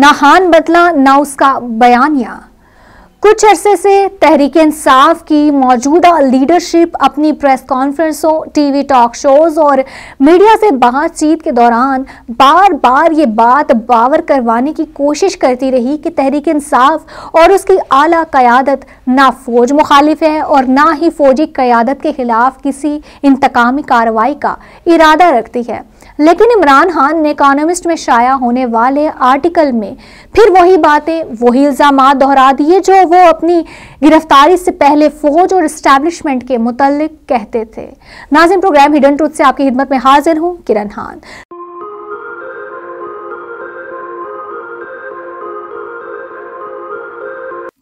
ना हान बदला ना उसका बयानिया कुछ अरसे से तहरीक इंसाफ की मौजूदा लीडरशिप अपनी प्रेस कॉन्फ्रेंसों टीवी टॉक शोज और मीडिया से बातचीत के दौरान बार बार ये बात बावर करवाने की कोशिश करती रही कि तहरीक इंसाफ और उसकी आला क़्यादत ना फ़ौज मुखालिफ है और ना ही फ़ौजी क़्यादत के ख़िलाफ़ किसी इंतकामी कार्रवाई का इरादा रखती है लेकिन इमरान खान ने इकानमिस्ट में शाया होने वाले आर्टिकल में फिर वही बातें वही इल्ज़ाम दोहरा दिए जो वो वो अपनी गिरफ्तारी से पहले फौज और इस्टेब्लिशमेंट के मुतल कहते थे नाजिम प्रोग्राम हिडन ट्रूथ से आपकी हिदमत में हाजिर हूँ किरण खान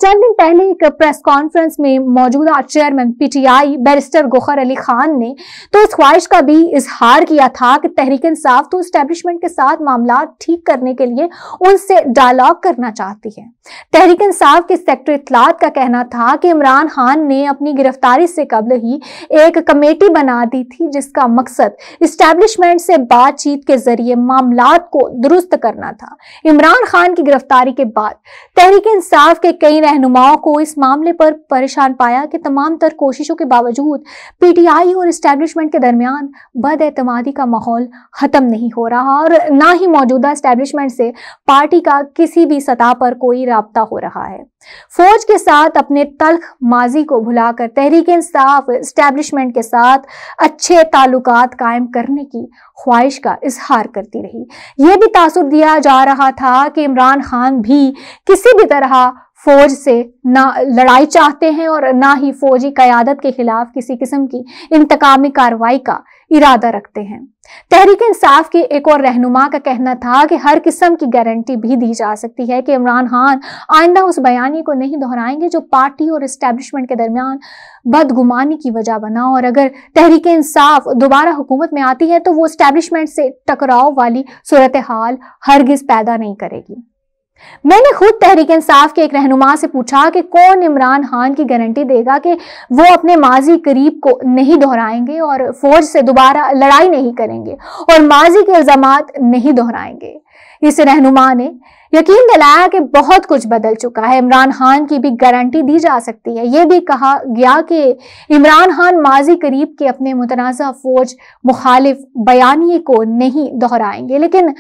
चंद दिन पहले एक प्रेस कॉन्फ्रेंस में मौजूदा chairman PTI barrister Gohar Ali Khan ने तो इस ख्वाहिश का भी इजहार किया था कि तहरीक इंसाफ तो स्टैब्लिशमेंट के साथ मामला ठीक करने के लिए उनसे डायलॉग करना चाहती है तहरीक इंसाफ के सेक्टर इतलात का कहना था कि इमरान खान ने अपनी गिरफ्तारी से कबल ही एक कमेटी बना दी थी जिसका मकसद इस्टेब्लिशमेंट से बातचीत के जरिए मामला को दुरुस्त करना था इमरान खान की गिरफ्तारी के बाद तहरीक इंसाफ के कई रहनुमाओं को इस मामले पर परेशान पाया कि तमाम तर कोशिशों के बावजूद पीटीआई और इस्टेब्लिशमेंट के दरमियान बदएतमादी का माहौल ख़त्म नहीं हो रहा और ना ही मौजूदा इस्टेब्लिशमेंट से पार्टी का किसी भी सतह पर कोई रबता हो रहा है फौज के साथ अपने तल्ख माजी को भुलाकर तहरीक इंसाफ इस्टेब्लिशमेंट के साथ अच्छे ताल्लुक कायम करने की ख्वाहिश का इजहार करती रही ये भी तासुर दिया जा रहा था कि इमरान खान भी किसी भी तरह फौज से ना लड़ाई चाहते हैं और ना ही फौजी कयादत के खिलाफ किसी किस्म की इंतकामी कार्रवाई का इरादा रखते हैं तहरीक इंसाफ के एक और रहनुमा का कहना था कि हर किस्म की गारंटी भी दी जा सकती है कि इमरान खान आइंदा उस बयानी को नहीं दोहराएंगे जो पार्टी और इस्टेब्लिशमेंट के दरमियान बदगुमानी की वजह बना और अगर तहरीक इंसाफ दोबारा हुकूमत में आती है तो वो इस्टेब्लिशमेंट से टकराव वाली सूरत हाल हरगिज पैदा नहीं करेगी मैंने खुद तहरीक इंसाफ के एक रहनुमा से पूछा कि कौन इमरान खान की गारंटी देगा कि वो अपने माजी करीब को नहीं दोहराएंगे और फौज से दोबारा लड़ाई नहीं करेंगे और माजी के इल्जाम नहीं दोहराएंगे इस रहनुमा ने यकीन दिलाया कि बहुत कुछ बदल चुका है इमरान खान की भी गारंटी दी जा सकती है ये भी कहा गया कि इमरान खान माजी करीब के अपने मुतनाज़ फौज मुखालिफ बयानी को नहीं दोहराएंगे लेकिन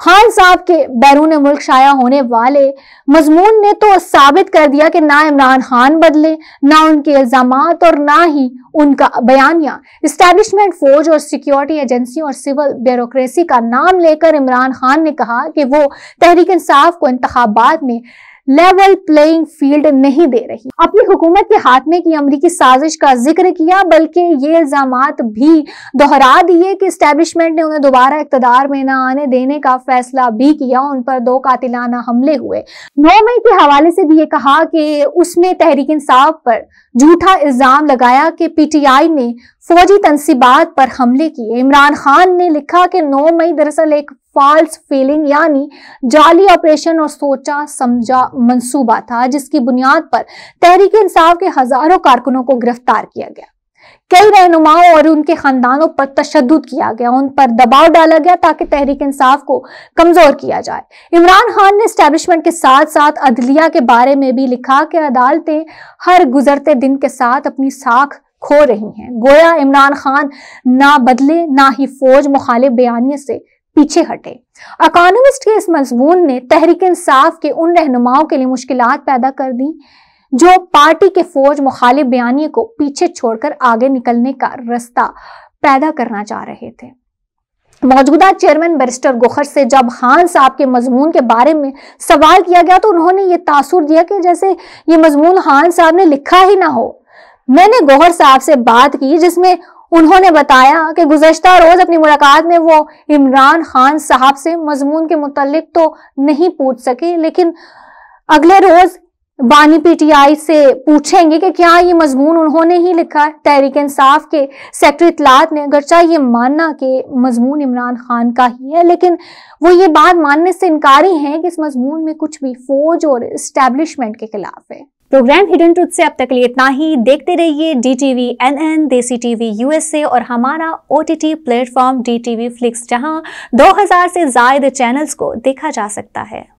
खान साहब के बैरून मुल्क शाया होने वाले मजमून ने तो साबित कर दिया कि ना इमरान खान बदले ना उनके इल्जाम और ना ही उनका बयानिया इस्टेब्लिशमेंट फौज और सिक्योरिटी एजेंसियों और सिविल ब्यूरोसी का नाम लेकर इमरान खान ने कहा कि वो तहरीक इंसाफ को इंतबात में लेवल प्लेइंग फील्ड नहीं दे रही अपनी हुकूमत के हाथ में की अमरीकी साजिश का जिक्र किया बल्कि ये इल्जाम भी दोहरा दिए कि स्टैब्लिशमेंट ने उन्हें दोबारा इकतदार में न आने देने का फैसला भी किया उन पर दो कातिलाना हमले हुए नौ मई के हवाले से भी ये कहा कि उसने तहरीक इंसाफ पर झूठा इल्जाम लगाया कि पीटीआई ने फौजी तनसीबात पर हमले किए इमरान खान ने लिखा कि 9 मई दरअसल एक फॉल्स फीलिंग यानी जाली ऑपरेशन और सोचा समझा मंसूबा था जिसकी बुनियाद पर तहरीक इंसाफ के हजारों कारकुनों को गिरफ्तार किया गया कई रहनुमाओं और उनके खानदानों पर तशद किया गया उन पर दबाव डाला गया ताकि तहरीक इंसाफ को कमजोर किया जाए इमरान खान ने स्टैब्लिशमेंट के साथ साथ अदलिया के बारे में भी लिखा कि अदालतें हर गुजरते दिन के साथ अपनी साख खो रही हैं गोया इमरान खान ना बदले ना ही फौज मुखालिफ बयानी से पीछे हटे अकानमिस्ट के इस मजमून ने तहरीक इंसाफ के उन रहनुमाओं के लिए मुश्किल पैदा कर दी जो पार्टी के फौज मुखालिफ बयानी को पीछे छोड़कर आगे निकलने का रास्ता पैदा करना चाह रहे थे मौजूदा चेयरमैन बैरिस्टर गोखर से जब खान साहब के मजमून के बारे में सवाल किया गया तो उन्होंने ये तासुर दिया कि जैसे ये मजमून खान साहब ने लिखा ही ना हो मैंने गोहर साहब से बात की जिसमें उन्होंने बताया कि गुजशत रोज अपनी मुलाकात में वो इमरान खान साहब से मजमून के मुतलक तो नहीं पूछ सके लेकिन अगले रोज बानी पीटीआई से पूछेंगे कि क्या ये मजमून उन्होंने ही लिखा है तहरीक इंसाफ के सेक्रेटरी इतलात ने अगरचा ये मानना कि मजमून इमरान खान का ही है लेकिन वो ये बात मानने से इनकारी हैं कि इस मजमून में कुछ भी फौज और इस्टेब्लिशमेंट के खिलाफ है प्रोग्राम हिडन ट्रुथ से अब तक लिए इतना ही देखते रहिए D T V N N Desi TV USA और हमारा O T T platform D T V Flix जहाँ दो हजार से ज्यादा चैनल्स को देखा जा सकता है